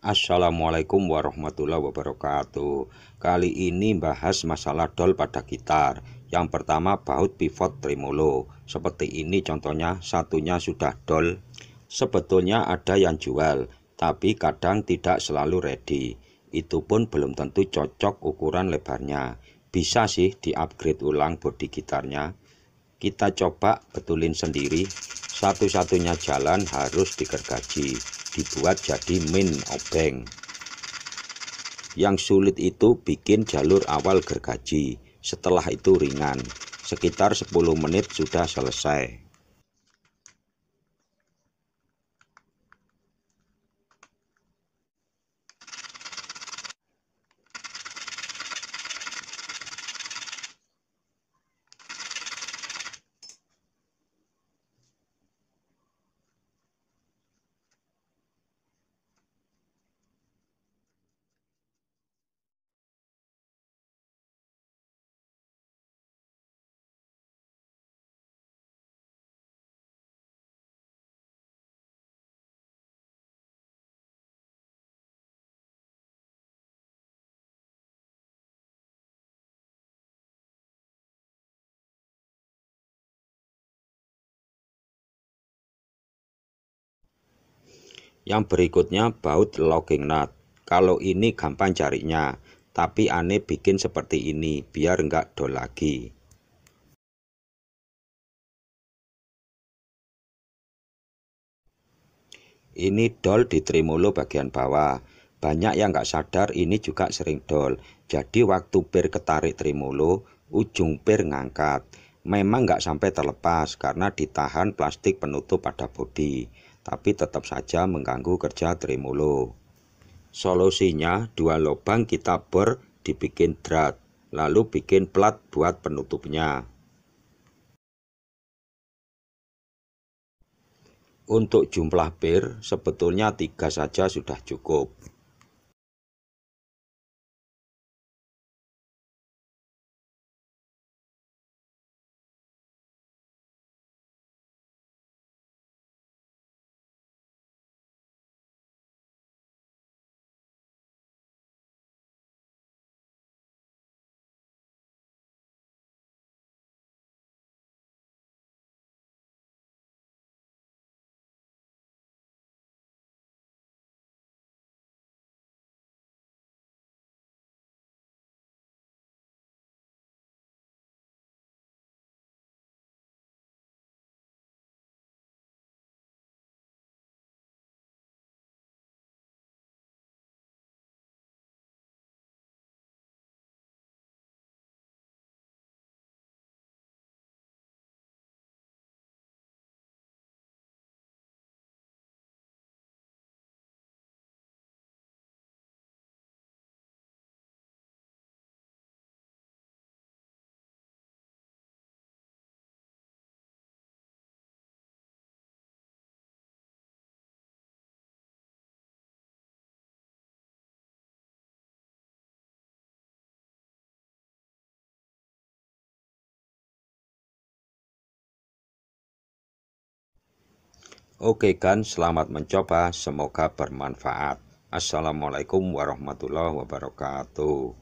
Assalamualaikum warahmatullahi wabarakatuh Kali ini bahas masalah dol pada gitar Yang pertama baut pivot tremolo Seperti ini contohnya satunya sudah dol Sebetulnya ada yang jual, tapi kadang tidak selalu ready. Itu pun belum tentu cocok ukuran lebarnya. Bisa sih di-upgrade ulang bodi gitarnya. Kita coba betulin sendiri. Satu-satunya jalan harus digergaji, dibuat jadi min obeng. Yang sulit itu bikin jalur awal gergaji, setelah itu ringan. Sekitar 10 menit sudah selesai. Yang berikutnya baut locking nut. Kalau ini gampang carinya, tapi aneh bikin seperti ini biar nggak dol lagi. Ini dol di trimolo bagian bawah. Banyak yang nggak sadar ini juga sering dol. Jadi waktu pir ketarik trimolo, ujung pir ngangkat. Memang nggak sampai terlepas karena ditahan plastik penutup pada bodi tapi tetap saja mengganggu kerja tremolo. Solusinya, dua lubang kita bor dibikin drat, lalu bikin plat buat penutupnya. Untuk jumlah bir, sebetulnya tiga saja sudah cukup. Oke kan, selamat mencoba, semoga bermanfaat. Assalamualaikum warahmatullahi wabarakatuh.